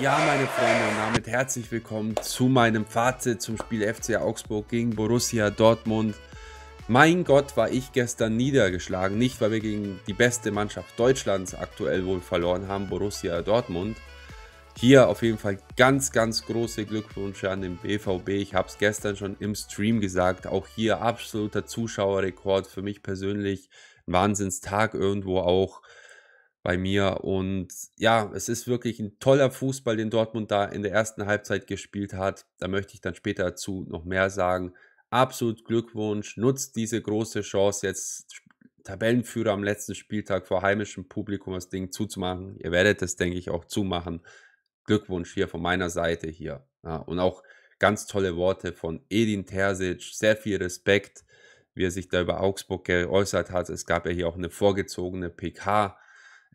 Ja, meine Freunde, und damit herzlich willkommen zu meinem Fazit zum Spiel FC Augsburg gegen Borussia Dortmund. Mein Gott, war ich gestern niedergeschlagen. Nicht, weil wir gegen die beste Mannschaft Deutschlands aktuell wohl verloren haben, Borussia Dortmund. Hier auf jeden Fall ganz, ganz große Glückwünsche an den BVB. Ich habe es gestern schon im Stream gesagt. Auch hier absoluter Zuschauerrekord. Für mich persönlich ein Wahnsinnstag irgendwo auch bei mir. Und ja, es ist wirklich ein toller Fußball, den Dortmund da in der ersten Halbzeit gespielt hat. Da möchte ich dann später dazu noch mehr sagen. Absolut Glückwunsch, nutzt diese große Chance jetzt. Tabellenführer am letzten Spieltag vor heimischem Publikum das Ding zuzumachen. Ihr werdet es, denke ich, auch zumachen. Glückwunsch hier von meiner Seite hier. Ja, und auch ganz tolle Worte von Edin Terzic. Sehr viel Respekt, wie er sich da über Augsburg geäußert hat. Es gab ja hier auch eine vorgezogene PK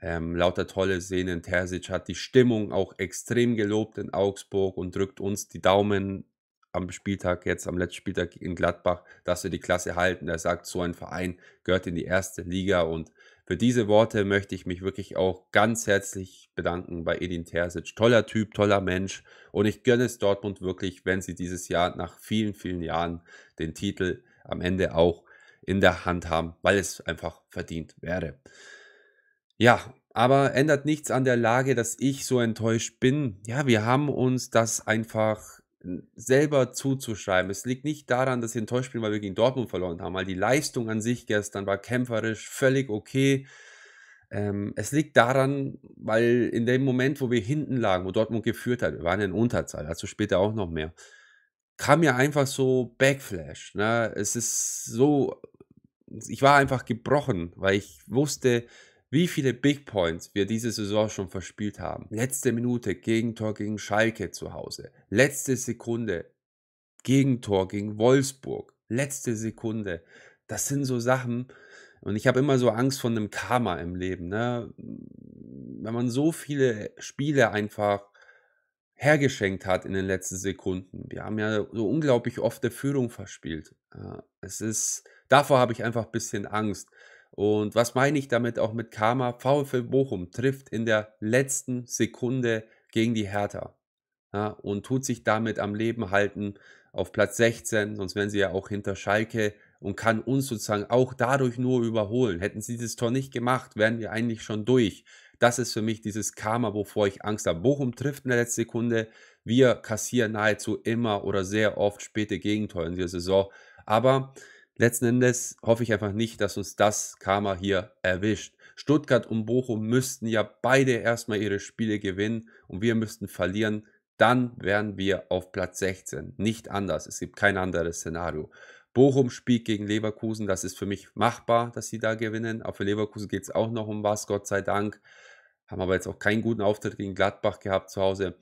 ähm, lauter tolle Szenen. Terzic hat die Stimmung auch extrem gelobt in Augsburg und drückt uns die Daumen am Spieltag, jetzt am letzten Spieltag in Gladbach, dass wir die Klasse halten. Er sagt, so ein Verein gehört in die erste Liga. Und für diese Worte möchte ich mich wirklich auch ganz herzlich bedanken bei Edin Terzic. Toller Typ, toller Mensch. Und ich gönne es Dortmund wirklich, wenn sie dieses Jahr nach vielen, vielen Jahren den Titel am Ende auch in der Hand haben, weil es einfach verdient wäre. Ja, aber ändert nichts an der Lage, dass ich so enttäuscht bin. Ja, wir haben uns das einfach äh, selber zuzuschreiben. Es liegt nicht daran, dass wir enttäuscht bin, weil wir gegen Dortmund verloren haben, weil die Leistung an sich gestern war kämpferisch völlig okay. Ähm, es liegt daran, weil in dem Moment, wo wir hinten lagen, wo Dortmund geführt hat, wir waren in Unterzahl, dazu später auch noch mehr, kam ja einfach so Backflash. Ne? Es ist so, ich war einfach gebrochen, weil ich wusste, wie viele Big Points wir diese Saison schon verspielt haben. Letzte Minute Gegentor gegen Schalke zu Hause. Letzte Sekunde Gegentor gegen Wolfsburg. Letzte Sekunde. Das sind so Sachen. Und ich habe immer so Angst vor einem Karma im Leben. Ne? Wenn man so viele Spiele einfach hergeschenkt hat in den letzten Sekunden. Wir haben ja so unglaublich oft der Führung verspielt. Es ist, davor habe ich einfach ein bisschen Angst. Und was meine ich damit auch mit Karma? VfL Bochum trifft in der letzten Sekunde gegen die Hertha ja, und tut sich damit am Leben halten auf Platz 16, sonst wären sie ja auch hinter Schalke und kann uns sozusagen auch dadurch nur überholen. Hätten sie dieses Tor nicht gemacht, wären wir eigentlich schon durch. Das ist für mich dieses Karma, wovor ich Angst habe. Bochum trifft in der letzten Sekunde. Wir kassieren nahezu immer oder sehr oft späte Gegentore in dieser Saison. Aber Letzten Endes hoffe ich einfach nicht, dass uns das Karma hier erwischt. Stuttgart und Bochum müssten ja beide erstmal ihre Spiele gewinnen und wir müssten verlieren. Dann wären wir auf Platz 16. Nicht anders. Es gibt kein anderes Szenario. Bochum spielt gegen Leverkusen. Das ist für mich machbar, dass sie da gewinnen. Aber für Leverkusen geht es auch noch um was, Gott sei Dank. Haben aber jetzt auch keinen guten Auftritt gegen Gladbach gehabt zu Hause.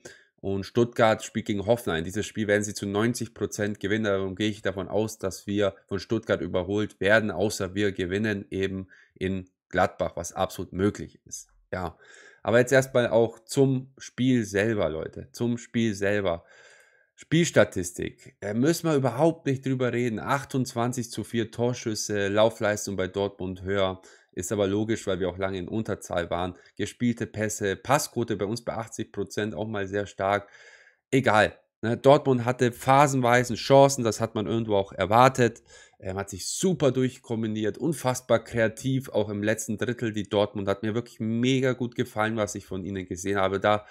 Und Stuttgart spielt gegen Hoffenheim. Dieses Spiel werden sie zu 90% gewinnen. Darum gehe ich davon aus, dass wir von Stuttgart überholt werden, außer wir gewinnen eben in Gladbach, was absolut möglich ist. Ja, aber jetzt erstmal auch zum Spiel selber, Leute. Zum Spiel selber. Spielstatistik. Da äh, müssen wir überhaupt nicht drüber reden. 28 zu 4 Torschüsse, Laufleistung bei Dortmund höher. Ist aber logisch, weil wir auch lange in Unterzahl waren. Gespielte Pässe, Passquote bei uns bei 80 Prozent, auch mal sehr stark. Egal. Ne? Dortmund hatte phasenweisen Chancen, das hat man irgendwo auch erwartet. Er hat sich super durchkombiniert, unfassbar kreativ, auch im letzten Drittel. Die Dortmund hat mir wirklich mega gut gefallen, was ich von ihnen gesehen habe. Da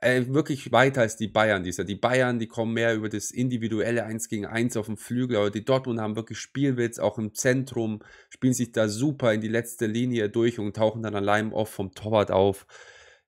äh, wirklich weiter als die Bayern dieser. Die Bayern, die kommen mehr über das individuelle 1 gegen 1 auf dem Flügel, aber die Dortmund haben wirklich Spielwitz, auch im Zentrum, spielen sich da super in die letzte Linie durch und tauchen dann allein oft vom Torwart auf.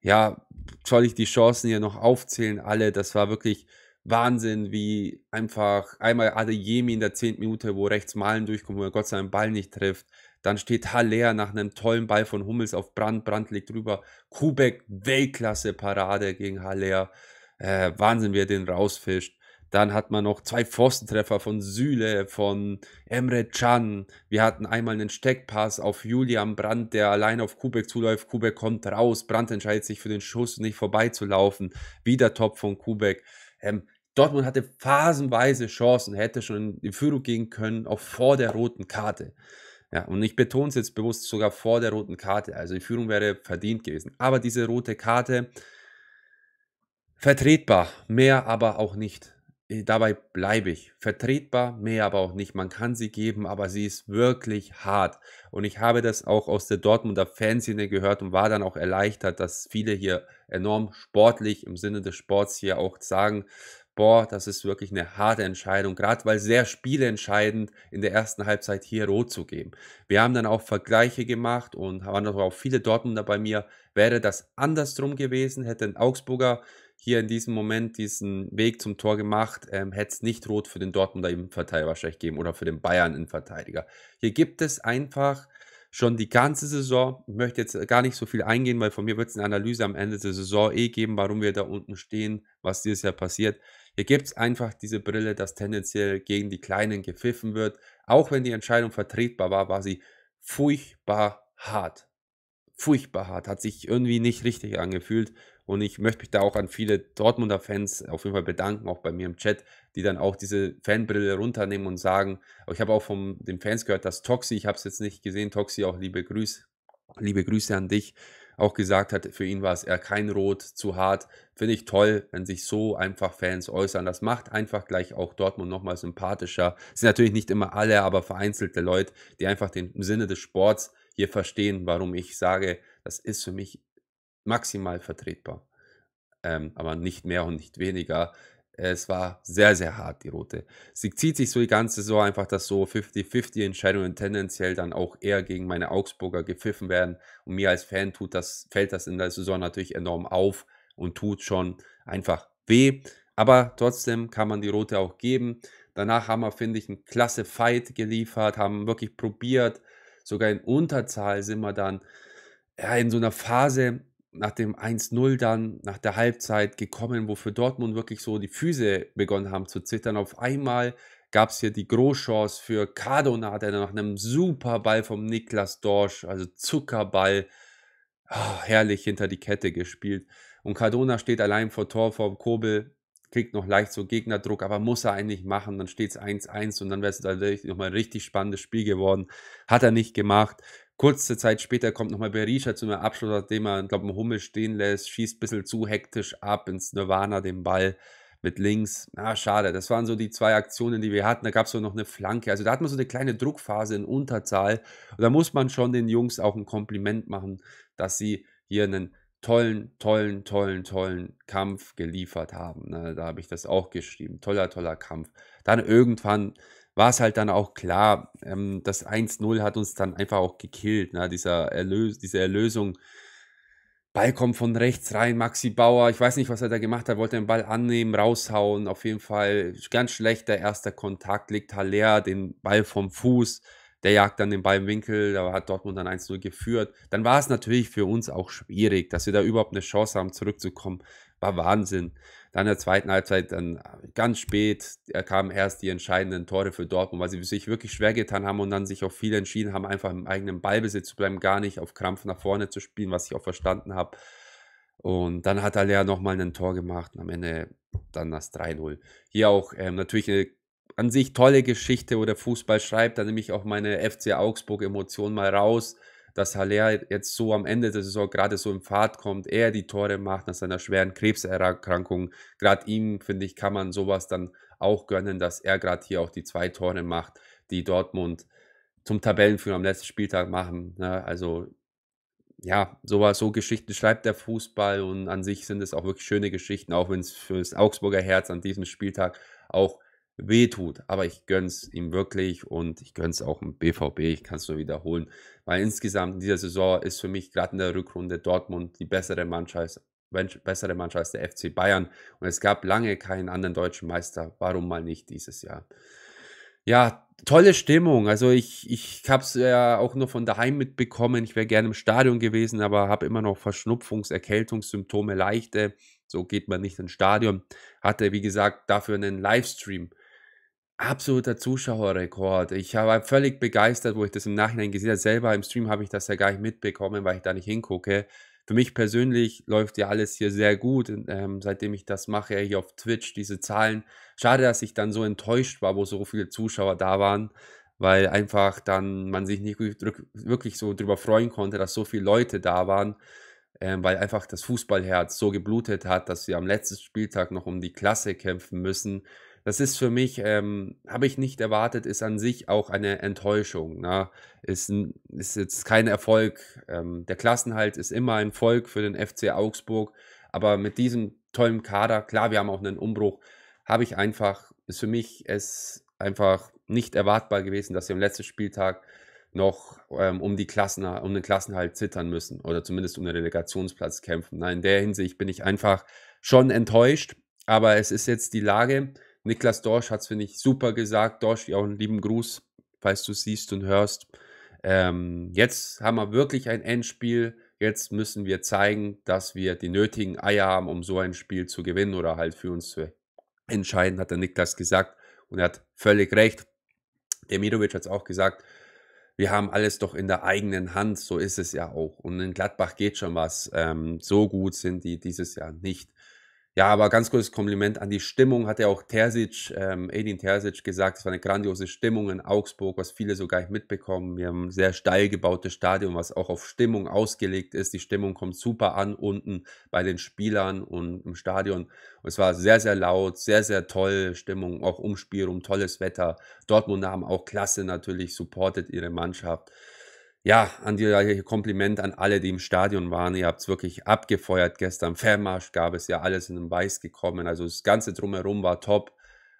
Ja, soll ich die Chancen hier noch aufzählen, alle, das war wirklich Wahnsinn, wie einfach einmal Adeyemi in der 10. Minute, wo rechts Malen durchkommt, wo er Gott sei Dank Ball nicht trifft. Dann steht Haller nach einem tollen Ball von Hummels auf Brand. Brand legt rüber. Kubek, Weltklasse-Parade gegen Haller. Äh, Wahnsinn, wie er den rausfischt. Dann hat man noch zwei Pfostentreffer von Süle, von Emre Can. Wir hatten einmal einen Steckpass auf Julian Brandt, der allein auf Kubek zuläuft. Kubek kommt raus. Brandt entscheidet sich für den Schuss, nicht vorbeizulaufen. Wieder Top von Kubek. Ähm, Dortmund hatte phasenweise Chancen, hätte schon in Führung gehen können, auch vor der roten Karte. Ja, und ich betone es jetzt bewusst sogar vor der roten Karte. Also die Führung wäre verdient gewesen. Aber diese rote Karte, vertretbar, mehr aber auch nicht. Äh, dabei bleibe ich. Vertretbar, mehr aber auch nicht. Man kann sie geben, aber sie ist wirklich hart. Und ich habe das auch aus der Dortmunder Fanszene gehört und war dann auch erleichtert, dass viele hier enorm sportlich im Sinne des Sports hier auch sagen, boah, das ist wirklich eine harte Entscheidung, gerade weil sehr spielentscheidend in der ersten Halbzeit hier rot zu geben. Wir haben dann auch Vergleiche gemacht und waren auch viele Dortmunder bei mir. Wäre das andersrum gewesen, hätte ein Augsburger hier in diesem Moment diesen Weg zum Tor gemacht, ähm, hätte es nicht rot für den Dortmunder Innenverteidiger wahrscheinlich geben oder für den Bayern Innenverteidiger. Hier gibt es einfach schon die ganze Saison. Ich möchte jetzt gar nicht so viel eingehen, weil von mir wird es eine Analyse am Ende der Saison eh geben, warum wir da unten stehen, was dieses Jahr passiert. Hier gibt es einfach diese Brille, dass tendenziell gegen die Kleinen gepfiffen wird, auch wenn die Entscheidung vertretbar war, war sie furchtbar hart. Furchtbar hart, hat sich irgendwie nicht richtig angefühlt und ich möchte mich da auch an viele Dortmunder Fans auf jeden Fall bedanken, auch bei mir im Chat, die dann auch diese Fanbrille runternehmen und sagen, ich habe auch von den Fans gehört, dass Toxi, ich habe es jetzt nicht gesehen, Toxi, auch liebe Grüße, liebe Grüße an dich, auch gesagt hat, für ihn war es eher kein Rot, zu hart. Finde ich toll, wenn sich so einfach Fans äußern. Das macht einfach gleich auch Dortmund nochmal sympathischer. Es sind natürlich nicht immer alle, aber vereinzelte Leute, die einfach den Sinne des Sports hier verstehen, warum ich sage, das ist für mich maximal vertretbar. Ähm, aber nicht mehr und nicht weniger. Es war sehr, sehr hart, die Rote. Sie zieht sich so die ganze Saison einfach, dass so 50-50 Entscheidungen tendenziell dann auch eher gegen meine Augsburger gepfiffen werden. Und mir als Fan tut das, fällt das in der Saison natürlich enorm auf und tut schon einfach weh. Aber trotzdem kann man die Rote auch geben. Danach haben wir, finde ich, einen klasse Fight geliefert, haben wirklich probiert. Sogar in Unterzahl sind wir dann ja, in so einer Phase, nach dem 1-0 dann, nach der Halbzeit gekommen, wofür Dortmund wirklich so die Füße begonnen haben zu zittern. Auf einmal gab es hier die Großchance für Cardona, der nach einem super Ball vom Niklas Dorsch, also Zuckerball, oh, herrlich hinter die Kette gespielt. Und Cardona steht allein vor Tor, vor Kobel, kriegt noch leicht so Gegnerdruck, aber muss er eigentlich machen. Dann steht es 1-1 und dann wäre es natürlich nochmal ein richtig spannendes Spiel geworden. Hat er nicht gemacht. Kurze Zeit später kommt nochmal Berisha zu einem Abschluss, nachdem er, glaube einen Hummel stehen lässt, schießt ein bisschen zu hektisch ab ins Nirvana den Ball mit links. Na, ah, schade. Das waren so die zwei Aktionen, die wir hatten. Da gab es so noch eine Flanke. Also da hat man so eine kleine Druckphase in Unterzahl. Und da muss man schon den Jungs auch ein Kompliment machen, dass sie hier einen tollen, tollen, tollen, tollen Kampf geliefert haben. Ne? Da habe ich das auch geschrieben. Toller, toller Kampf. Dann irgendwann war es halt dann auch klar, ähm, das 1-0 hat uns dann einfach auch gekillt, ne? Dieser Erlös diese Erlösung. Ball kommt von rechts rein, Maxi Bauer, ich weiß nicht, was er da gemacht hat, wollte den Ball annehmen, raushauen, auf jeden Fall ganz schlechter erster Kontakt, legt Haller den Ball vom Fuß, der jagt dann den Ball im Winkel, da hat Dortmund dann 1-0 geführt. Dann war es natürlich für uns auch schwierig, dass wir da überhaupt eine Chance haben, zurückzukommen, war Wahnsinn. Dann in der zweiten Halbzeit, dann äh, ganz spät äh, kamen erst die entscheidenden Tore für Dortmund, weil sie sich wirklich schwer getan haben und dann sich auch viel entschieden haben, einfach im eigenen Ballbesitz zu bleiben, gar nicht auf Krampf nach vorne zu spielen, was ich auch verstanden habe. Und dann hat Alea nochmal ein Tor gemacht und am Ende dann das 3-0. Hier auch ähm, natürlich eine an sich tolle Geschichte, wo der Fußball schreibt. Da nehme ich auch meine FC Augsburg-Emotion mal raus dass Haller jetzt so am Ende der Saison gerade so in Fahrt kommt, er die Tore macht nach seiner schweren Krebserkrankung. Gerade ihm, finde ich, kann man sowas dann auch gönnen, dass er gerade hier auch die zwei Tore macht, die Dortmund zum Tabellenführer am letzten Spieltag machen. Ne? Also ja, sowas, so Geschichten schreibt der Fußball und an sich sind es auch wirklich schöne Geschichten, auch wenn es für das Augsburger Herz an diesem Spieltag auch wehtut. Aber ich gönn's ihm wirklich und ich gönn's auch im BVB. Ich kann es nur wiederholen. Weil insgesamt in dieser Saison ist für mich gerade in der Rückrunde Dortmund die bessere Mannschaft, bessere Mannschaft als der FC Bayern. Und es gab lange keinen anderen deutschen Meister. Warum mal nicht dieses Jahr? Ja, tolle Stimmung. Also ich, ich habe es ja auch nur von daheim mitbekommen. Ich wäre gerne im Stadion gewesen, aber habe immer noch Verschnupfungs-, Erkältungssymptome, leichte. So geht man nicht ins Stadion. Hatte, wie gesagt, dafür einen Livestream absoluter Zuschauerrekord. Ich war völlig begeistert, wo ich das im Nachhinein gesehen habe. Selber im Stream habe ich das ja gar nicht mitbekommen, weil ich da nicht hingucke. Für mich persönlich läuft ja alles hier sehr gut, ähm, seitdem ich das mache, hier auf Twitch, diese Zahlen. Schade, dass ich dann so enttäuscht war, wo so viele Zuschauer da waren, weil einfach dann man sich nicht wirklich so drüber freuen konnte, dass so viele Leute da waren, ähm, weil einfach das Fußballherz so geblutet hat, dass wir am letzten Spieltag noch um die Klasse kämpfen müssen das ist für mich, ähm, habe ich nicht erwartet, ist an sich auch eine Enttäuschung. Ne? Ist, ist jetzt kein Erfolg. Ähm, der Klassenhalt ist immer ein Erfolg für den FC Augsburg. Aber mit diesem tollen Kader, klar, wir haben auch einen Umbruch, habe ich einfach, ist für mich es einfach nicht erwartbar gewesen, dass wir am letzten Spieltag noch ähm, um, die Klassen, um den Klassenhalt zittern müssen oder zumindest um den Relegationsplatz kämpfen. Nein, in der Hinsicht bin ich einfach schon enttäuscht, aber es ist jetzt die Lage, Niklas Dorsch hat es, finde ich, super gesagt. Dorsch, dir auch einen lieben Gruß, falls du siehst und hörst. Ähm, jetzt haben wir wirklich ein Endspiel. Jetzt müssen wir zeigen, dass wir die nötigen Eier haben, um so ein Spiel zu gewinnen oder halt für uns zu entscheiden, hat der Niklas gesagt. Und er hat völlig recht. Der Mirovic hat es auch gesagt. Wir haben alles doch in der eigenen Hand. So ist es ja auch. Und in Gladbach geht schon was. Ähm, so gut sind die dieses Jahr nicht. Ja, aber ganz großes Kompliment an die Stimmung, hat ja auch Terzic, ähm, Edin Terzic gesagt, es war eine grandiose Stimmung in Augsburg, was viele so gar nicht mitbekommen. Wir haben ein sehr steil gebautes Stadion, was auch auf Stimmung ausgelegt ist. Die Stimmung kommt super an unten bei den Spielern und im Stadion. Und es war sehr, sehr laut, sehr, sehr toll Stimmung, auch Umspiel um tolles Wetter. Dortmund haben auch klasse natürlich supportet ihre Mannschaft ja, an dir äh, Kompliment an alle, die im Stadion waren. Ihr habt es wirklich abgefeuert gestern. Fernmarsch gab es ja alles in den Weiß gekommen. Also das Ganze drumherum war top.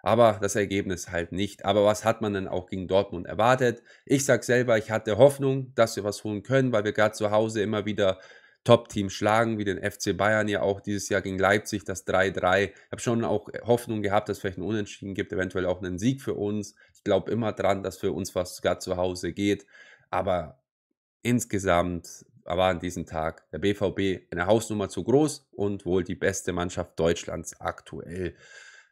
Aber das Ergebnis halt nicht. Aber was hat man denn auch gegen Dortmund erwartet? Ich sag selber, ich hatte Hoffnung, dass wir was holen können, weil wir gerade zu Hause immer wieder Top-Team schlagen, wie den FC Bayern ja auch dieses Jahr gegen Leipzig, das 3-3. Ich habe schon auch Hoffnung gehabt, dass es vielleicht einen Unentschieden gibt, eventuell auch einen Sieg für uns. Ich glaube immer dran, dass für uns was gerade zu Hause geht. Aber Insgesamt war an diesem Tag der BVB eine Hausnummer zu groß und wohl die beste Mannschaft Deutschlands aktuell.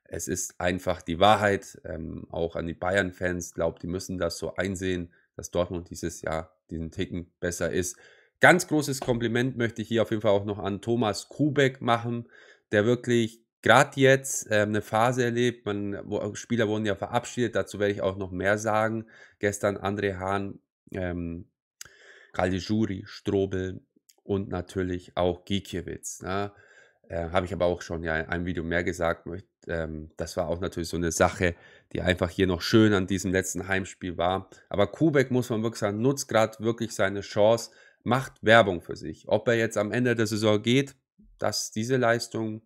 Es ist einfach die Wahrheit. Ähm, auch an die Bayern-Fans glaubt, die müssen das so einsehen, dass Dortmund dieses Jahr diesen Ticken besser ist. Ganz großes Kompliment möchte ich hier auf jeden Fall auch noch an Thomas Kubeck machen, der wirklich gerade jetzt ähm, eine Phase erlebt. Man, wo, Spieler wurden ja verabschiedet, dazu werde ich auch noch mehr sagen. Gestern André Hahn ähm, Caligiuri, Strobel und natürlich auch Giekiewicz. Ne? Äh, Habe ich aber auch schon ja in einem Video mehr gesagt. Ähm, das war auch natürlich so eine Sache, die einfach hier noch schön an diesem letzten Heimspiel war. Aber Kubek, muss man wirklich sagen, nutzt gerade wirklich seine Chance, macht Werbung für sich. Ob er jetzt am Ende der Saison geht, dass diese Leistung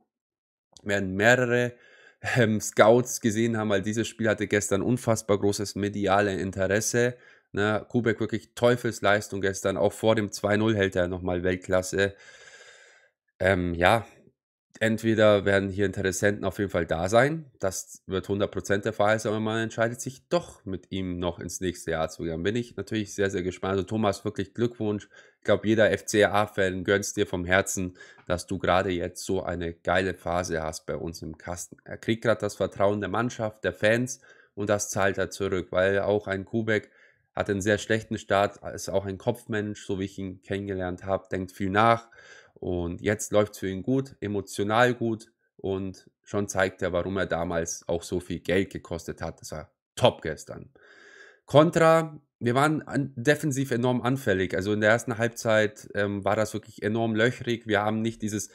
werden mehrere ähm, Scouts gesehen haben, weil dieses Spiel hatte gestern unfassbar großes mediale Interesse. Ne? Kubek wirklich Teufelsleistung gestern. Auch vor dem 2-0 hält er nochmal Weltklasse. Ähm, ja, entweder werden hier Interessenten auf jeden Fall da sein. Das wird 100% der Fall sein, aber man entscheidet sich doch mit ihm noch ins nächste Jahr zu gehen. Bin ich natürlich sehr, sehr gespannt. Also Thomas, wirklich Glückwunsch. Ich glaube, jeder FCA-Fan gönnt dir vom Herzen, dass du gerade jetzt so eine geile Phase hast bei uns im Kasten. Er kriegt gerade das Vertrauen der Mannschaft, der Fans und das zahlt er zurück, weil auch ein Kubek hat einen sehr schlechten Start, ist auch ein Kopfmensch, so wie ich ihn kennengelernt habe, denkt viel nach und jetzt läuft es für ihn gut, emotional gut und schon zeigt er, warum er damals auch so viel Geld gekostet hat. Das war top gestern. Contra, wir waren defensiv enorm anfällig. Also in der ersten Halbzeit ähm, war das wirklich enorm löchrig. Wir haben nicht dieses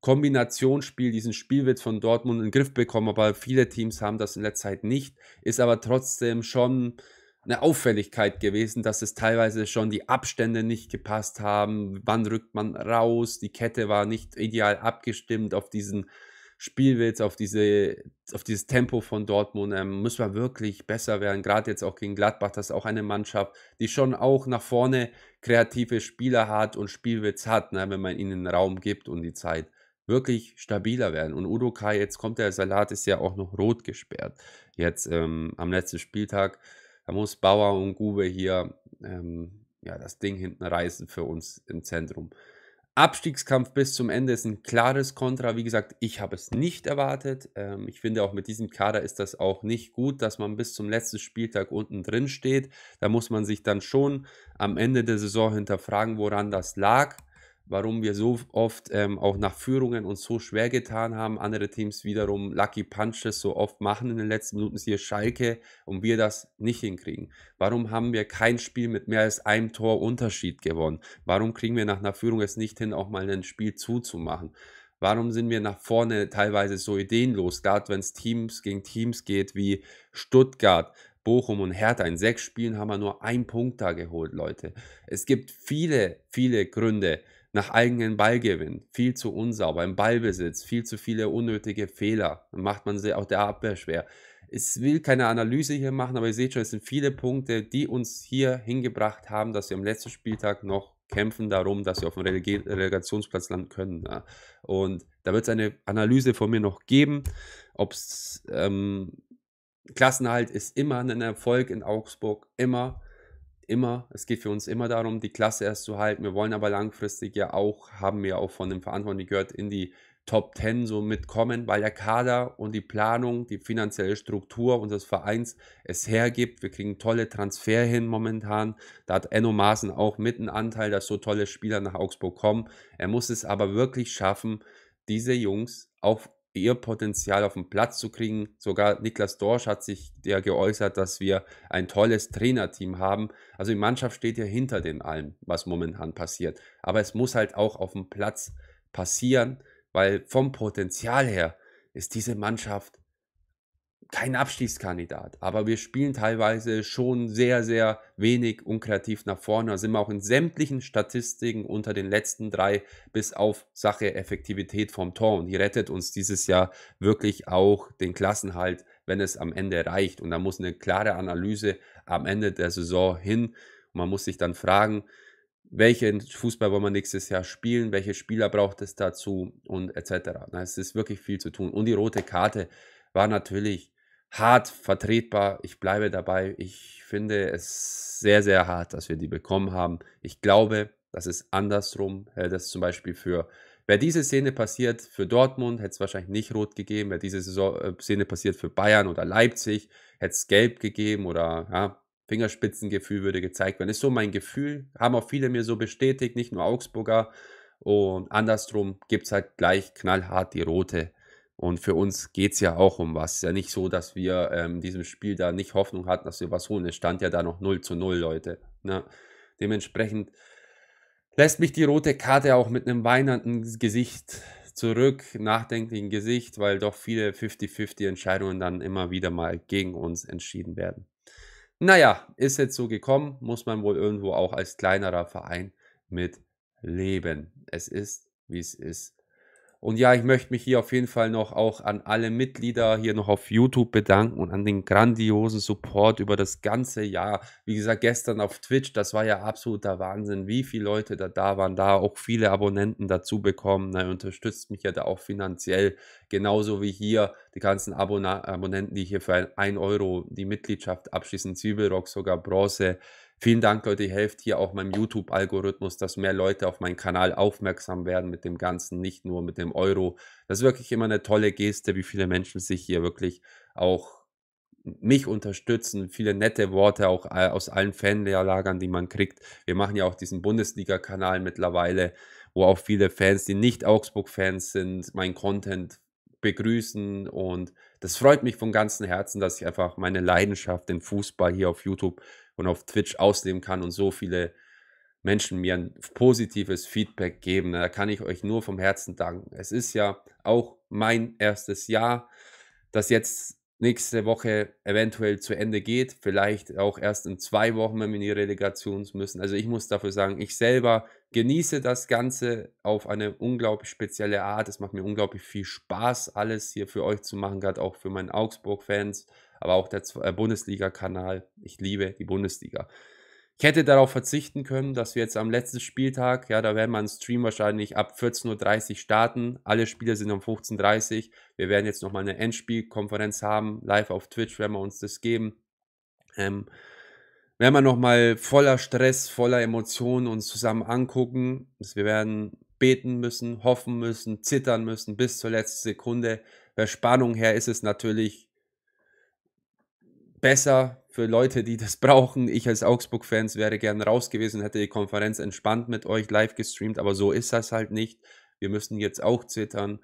Kombinationsspiel, diesen Spielwitz von Dortmund in den Griff bekommen, aber viele Teams haben das in letzter Zeit nicht. Ist aber trotzdem schon eine Auffälligkeit gewesen, dass es teilweise schon die Abstände nicht gepasst haben, wann rückt man raus, die Kette war nicht ideal abgestimmt auf diesen Spielwitz, auf, diese, auf dieses Tempo von Dortmund. Ähm, muss man wirklich besser werden, gerade jetzt auch gegen Gladbach, das ist auch eine Mannschaft, die schon auch nach vorne kreative Spieler hat und Spielwitz hat, ne, wenn man ihnen Raum gibt und die Zeit wirklich stabiler werden. Und Udo Kai, jetzt kommt der Salat, ist ja auch noch rot gesperrt. Jetzt ähm, am letzten Spieltag da muss Bauer und Gube hier ähm, ja, das Ding hinten reißen für uns im Zentrum. Abstiegskampf bis zum Ende ist ein klares Kontra. Wie gesagt, ich habe es nicht erwartet. Ähm, ich finde auch mit diesem Kader ist das auch nicht gut, dass man bis zum letzten Spieltag unten drin steht. Da muss man sich dann schon am Ende der Saison hinterfragen, woran das lag warum wir so oft ähm, auch nach Führungen uns so schwer getan haben. Andere Teams wiederum Lucky Punches so oft machen in den letzten Minuten, hier Schalke, und wir das nicht hinkriegen. Warum haben wir kein Spiel mit mehr als einem Tor Unterschied gewonnen? Warum kriegen wir nach einer Führung es nicht hin, auch mal ein Spiel zuzumachen? Warum sind wir nach vorne teilweise so ideenlos, gerade wenn es Teams gegen Teams geht wie Stuttgart, Bochum und Hertha. In sechs Spielen haben wir nur einen Punkt da geholt, Leute. Es gibt viele, viele Gründe, nach eigenen Ballgewinn, viel zu unsauber, im Ballbesitz, viel zu viele unnötige Fehler, dann macht man sie auch der Abwehr schwer. Ich will keine Analyse hier machen, aber ihr seht schon, es sind viele Punkte, die uns hier hingebracht haben, dass wir am letzten Spieltag noch kämpfen darum, dass wir auf dem Releg Relegationsplatz landen können. Ja. Und da wird es eine Analyse von mir noch geben, ob es ähm, Klassenhalt ist immer ein Erfolg in Augsburg, immer immer, es geht für uns immer darum, die Klasse erst zu halten. Wir wollen aber langfristig ja auch, haben wir auch von dem Verantwortlichen gehört, in die Top 10 so mitkommen, weil der Kader und die Planung, die finanzielle Struktur unseres Vereins es hergibt. Wir kriegen tolle Transfer hin momentan. Da hat Enno Maaßen auch mit einen Anteil, dass so tolle Spieler nach Augsburg kommen. Er muss es aber wirklich schaffen, diese Jungs auf ihr Potenzial auf den Platz zu kriegen. Sogar Niklas Dorsch hat sich der geäußert, dass wir ein tolles Trainerteam haben. Also die Mannschaft steht ja hinter dem allem, was momentan passiert. Aber es muss halt auch auf dem Platz passieren, weil vom Potenzial her ist diese Mannschaft kein Abstiegskandidat, aber wir spielen teilweise schon sehr, sehr wenig unkreativ nach vorne. Da sind wir auch in sämtlichen Statistiken unter den letzten drei, bis auf Sache Effektivität vom Tor. Und die rettet uns dieses Jahr wirklich auch den Klassenhalt, wenn es am Ende reicht. Und da muss eine klare Analyse am Ende der Saison hin. Und man muss sich dann fragen, welchen Fußball wollen wir nächstes Jahr spielen, welche Spieler braucht es dazu und etc. Es ist wirklich viel zu tun. Und die rote Karte war natürlich hart vertretbar. Ich bleibe dabei. Ich finde es sehr, sehr hart, dass wir die bekommen haben. Ich glaube, das ist andersrum. Äh, das zum Beispiel für, wäre diese Szene passiert für Dortmund, hätte es wahrscheinlich nicht rot gegeben. Wäre diese äh, Szene passiert für Bayern oder Leipzig, hätte es gelb gegeben oder ja, Fingerspitzengefühl würde gezeigt werden. Ist so mein Gefühl. Haben auch viele mir so bestätigt, nicht nur Augsburger. Und andersrum gibt es halt gleich knallhart die rote. Und für uns geht es ja auch um was. Ist ja nicht so, dass wir ähm, diesem Spiel da nicht Hoffnung hatten, dass wir was holen. Es stand ja da noch 0 zu 0, Leute. Ne? Dementsprechend lässt mich die rote Karte auch mit einem weinenden Gesicht zurück, nachdenklichen Gesicht, weil doch viele 50-50 Entscheidungen dann immer wieder mal gegen uns entschieden werden. Naja, ist jetzt so gekommen, muss man wohl irgendwo auch als kleinerer Verein mit leben. Es ist, wie es ist. Und ja, ich möchte mich hier auf jeden Fall noch auch an alle Mitglieder hier noch auf YouTube bedanken und an den grandiosen Support über das ganze Jahr. Wie gesagt, gestern auf Twitch, das war ja absoluter Wahnsinn, wie viele Leute da da waren, da auch viele Abonnenten dazu bekommen. Na, unterstützt mich ja da auch finanziell, genauso wie hier die ganzen Abon Abonnenten, die hier für 1 Euro die Mitgliedschaft abschließen, Zwiebelrock, sogar Bronze. Vielen Dank, Leute. Ihr helft hier auch meinem YouTube-Algorithmus, dass mehr Leute auf meinen Kanal aufmerksam werden mit dem Ganzen, nicht nur mit dem Euro. Das ist wirklich immer eine tolle Geste, wie viele Menschen sich hier wirklich auch mich unterstützen, viele nette Worte auch äh, aus allen Fanlagern, die man kriegt. Wir machen ja auch diesen Bundesliga-Kanal mittlerweile, wo auch viele Fans, die nicht Augsburg-Fans sind, meinen Content begrüßen und das freut mich von ganzem Herzen, dass ich einfach meine Leidenschaft, den Fußball hier auf YouTube und auf Twitch ausnehmen kann und so viele Menschen mir ein positives Feedback geben. Da kann ich euch nur vom Herzen danken. Es ist ja auch mein erstes Jahr, das jetzt nächste Woche eventuell zu Ende geht. Vielleicht auch erst in zwei Wochen, wenn wir in die Relegation müssen. Also ich muss dafür sagen, ich selber genieße das Ganze auf eine unglaublich spezielle Art. Es macht mir unglaublich viel Spaß, alles hier für euch zu machen, gerade auch für meine Augsburg-Fans aber auch der äh, Bundesliga-Kanal. Ich liebe die Bundesliga. Ich hätte darauf verzichten können, dass wir jetzt am letzten Spieltag, ja, da werden wir einen Stream wahrscheinlich ab 14.30 Uhr starten. Alle Spiele sind um 15.30 Uhr. Wir werden jetzt nochmal eine Endspielkonferenz haben. Live auf Twitch werden wir uns das geben. Ähm, werden wir nochmal voller Stress, voller Emotionen uns zusammen angucken. Also wir werden beten müssen, hoffen müssen, zittern müssen bis zur letzten Sekunde. Bei Spannung her ist es natürlich besser für Leute, die das brauchen. Ich als Augsburg-Fans wäre gerne raus gewesen, hätte die Konferenz entspannt mit euch live gestreamt, aber so ist das halt nicht. Wir müssen jetzt auch zittern.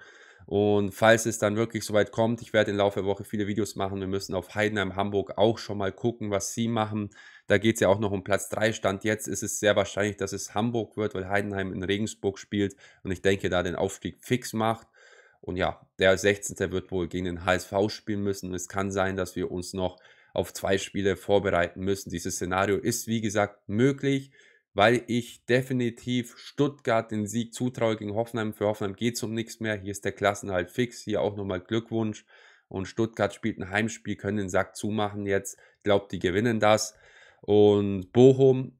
Und falls es dann wirklich soweit kommt, ich werde im Laufe der Woche viele Videos machen. Wir müssen auf Heidenheim Hamburg auch schon mal gucken, was sie machen. Da geht es ja auch noch um Platz 3. Stand jetzt ist es sehr wahrscheinlich, dass es Hamburg wird, weil Heidenheim in Regensburg spielt und ich denke, da den Aufstieg fix macht. Und ja, der 16. wird wohl gegen den HSV spielen müssen. Es kann sein, dass wir uns noch auf zwei Spiele vorbereiten müssen. Dieses Szenario ist, wie gesagt, möglich, weil ich definitiv Stuttgart den Sieg zutraue gegen Hoffenheim. Für Hoffenheim geht es um nichts mehr. Hier ist der Klassenhalt fix. Hier auch nochmal Glückwunsch. Und Stuttgart spielt ein Heimspiel, können den Sack zumachen jetzt. Glaubt, die gewinnen das. Und Bochum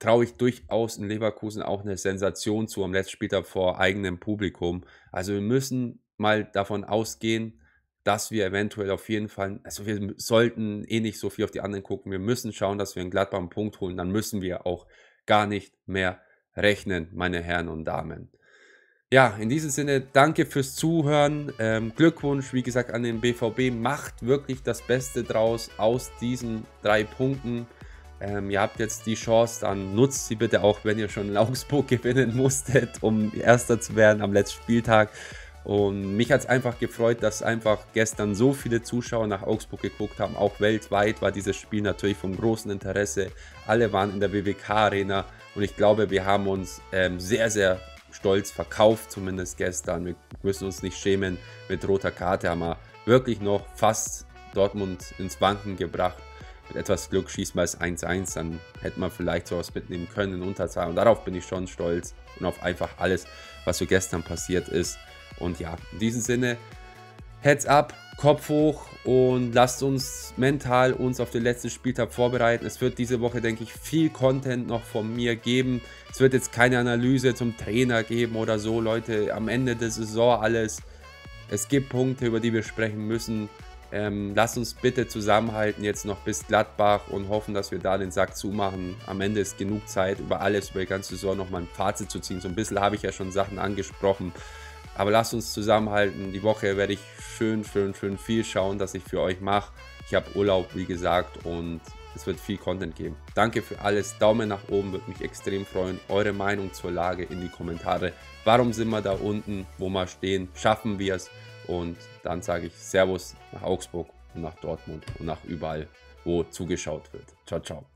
traue ich durchaus in Leverkusen auch eine Sensation zu am letzten Spieltag vor eigenem Publikum. Also wir müssen mal davon ausgehen, dass wir eventuell auf jeden Fall, also wir sollten eh nicht so viel auf die anderen gucken. Wir müssen schauen, dass wir einen glattbaren Punkt holen. Dann müssen wir auch gar nicht mehr rechnen, meine Herren und Damen. Ja, in diesem Sinne, danke fürs Zuhören. Ähm, Glückwunsch, wie gesagt, an den BVB. Macht wirklich das Beste draus aus diesen drei Punkten. Ähm, ihr habt jetzt die Chance, dann nutzt sie bitte auch, wenn ihr schon in Augsburg gewinnen musstet, um Erster zu werden am letzten Spieltag. Und mich hat es einfach gefreut, dass einfach gestern so viele Zuschauer nach Augsburg geguckt haben. Auch weltweit war dieses Spiel natürlich von großem Interesse. Alle waren in der wwk arena und ich glaube, wir haben uns ähm, sehr, sehr stolz verkauft, zumindest gestern. Wir müssen uns nicht schämen. Mit roter Karte haben wir wirklich noch fast Dortmund ins Wanken gebracht. Mit etwas Glück schießt man es 1-1, dann hätte man vielleicht sowas mitnehmen können in Unterzahl. Und darauf bin ich schon stolz und auf einfach alles, was so gestern passiert ist. Und ja, in diesem Sinne, Heads up, Kopf hoch und lasst uns mental uns auf den letzten Spieltag vorbereiten. Es wird diese Woche, denke ich, viel Content noch von mir geben. Es wird jetzt keine Analyse zum Trainer geben oder so, Leute. Am Ende der Saison alles. Es gibt Punkte, über die wir sprechen müssen. Ähm, lasst uns bitte zusammenhalten jetzt noch bis Gladbach und hoffen, dass wir da den Sack zumachen. Am Ende ist genug Zeit, über alles, über die ganze Saison nochmal ein Fazit zu ziehen. So ein bisschen habe ich ja schon Sachen angesprochen. Aber lasst uns zusammenhalten. Die Woche werde ich schön, schön, schön viel schauen, dass ich für euch mache. Ich habe Urlaub, wie gesagt, und es wird viel Content geben. Danke für alles. Daumen nach oben würde mich extrem freuen. Eure Meinung zur Lage in die Kommentare. Warum sind wir da unten, wo wir stehen? Schaffen wir es? Und dann sage ich Servus nach Augsburg und nach Dortmund und nach überall, wo zugeschaut wird. Ciao, ciao.